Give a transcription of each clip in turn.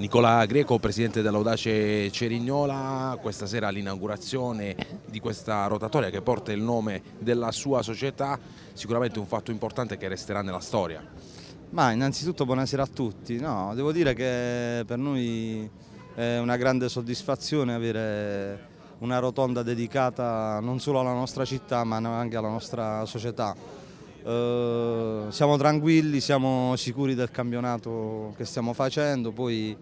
Nicola Greco, presidente dell'Audace Cerignola, questa sera l'inaugurazione di questa rotatoria che porta il nome della sua società, sicuramente un fatto importante che resterà nella storia. Ma innanzitutto buonasera a tutti, no, devo dire che per noi è una grande soddisfazione avere una rotonda dedicata non solo alla nostra città ma anche alla nostra società eh, siamo tranquilli, siamo sicuri del campionato che stiamo facendo, poi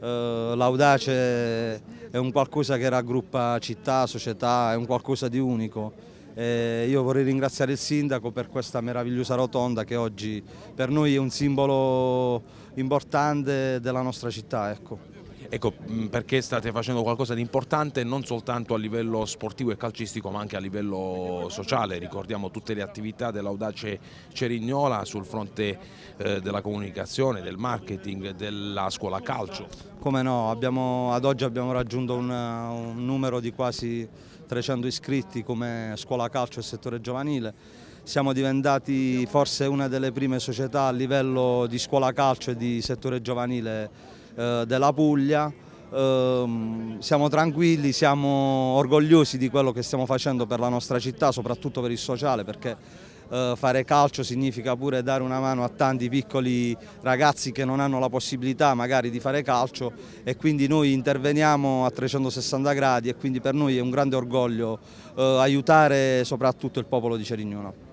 eh, l'audace è un qualcosa che raggruppa città, società, è un qualcosa di unico. Eh, io vorrei ringraziare il sindaco per questa meravigliosa rotonda che oggi per noi è un simbolo importante della nostra città. Ecco ecco, perché state facendo qualcosa di importante non soltanto a livello sportivo e calcistico ma anche a livello sociale, ricordiamo tutte le attività dell'Audace Cerignola sul fronte eh, della comunicazione, del marketing, della scuola calcio. Come no, abbiamo, ad oggi abbiamo raggiunto un, un numero di quasi 300 iscritti come scuola calcio e settore giovanile siamo diventati forse una delle prime società a livello di scuola calcio e di settore giovanile eh, della Puglia. Ehm, siamo tranquilli, siamo orgogliosi di quello che stiamo facendo per la nostra città, soprattutto per il sociale, perché eh, fare calcio significa pure dare una mano a tanti piccoli ragazzi che non hanno la possibilità magari di fare calcio e quindi noi interveniamo a 360 gradi e quindi per noi è un grande orgoglio eh, aiutare soprattutto il popolo di Cerignola.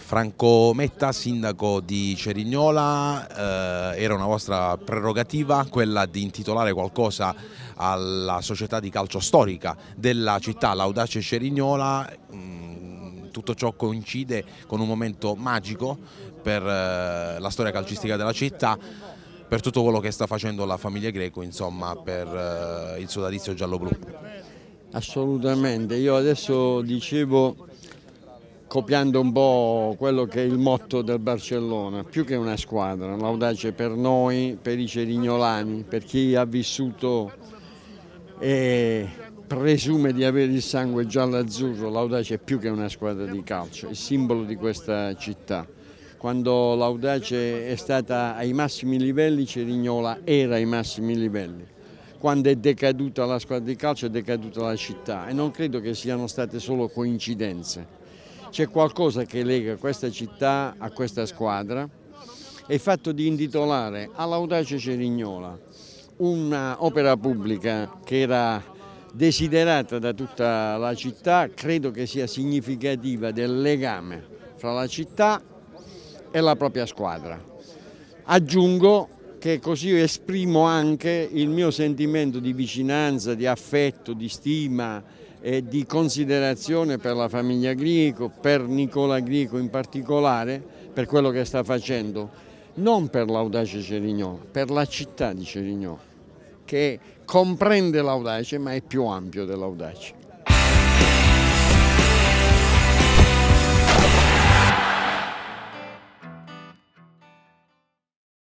Franco Metta, sindaco di Cerignola, eh, era una vostra prerogativa quella di intitolare qualcosa alla società di calcio storica della città, l'Audace Cerignola. Mm, tutto ciò coincide con un momento magico per eh, la storia calcistica della città per tutto quello che sta facendo la famiglia Greco, insomma, per eh, il sodalizio giallo-blu. Assolutamente, io adesso dicevo copiando un po' quello che è il motto del Barcellona, più che una squadra, l'audace per noi, per i cerignolani, per chi ha vissuto e presume di avere il sangue giallo-azzurro, l'audace è più che una squadra di calcio, è il simbolo di questa città. Quando l'audace è stata ai massimi livelli, Cerignola era ai massimi livelli quando è decaduta la squadra di calcio è decaduta la città e non credo che siano state solo coincidenze c'è qualcosa che lega questa città a questa squadra e il fatto di intitolare all'audace Cerignola un'opera pubblica che era desiderata da tutta la città credo che sia significativa del legame fra la città e la propria squadra. Aggiungo che così esprimo anche il mio sentimento di vicinanza, di affetto, di stima e di considerazione per la famiglia Grico, per Nicola Grico in particolare, per quello che sta facendo, non per l'audace Cerignola, per la città di Cerignola, che comprende l'audace ma è più ampio dell'audace.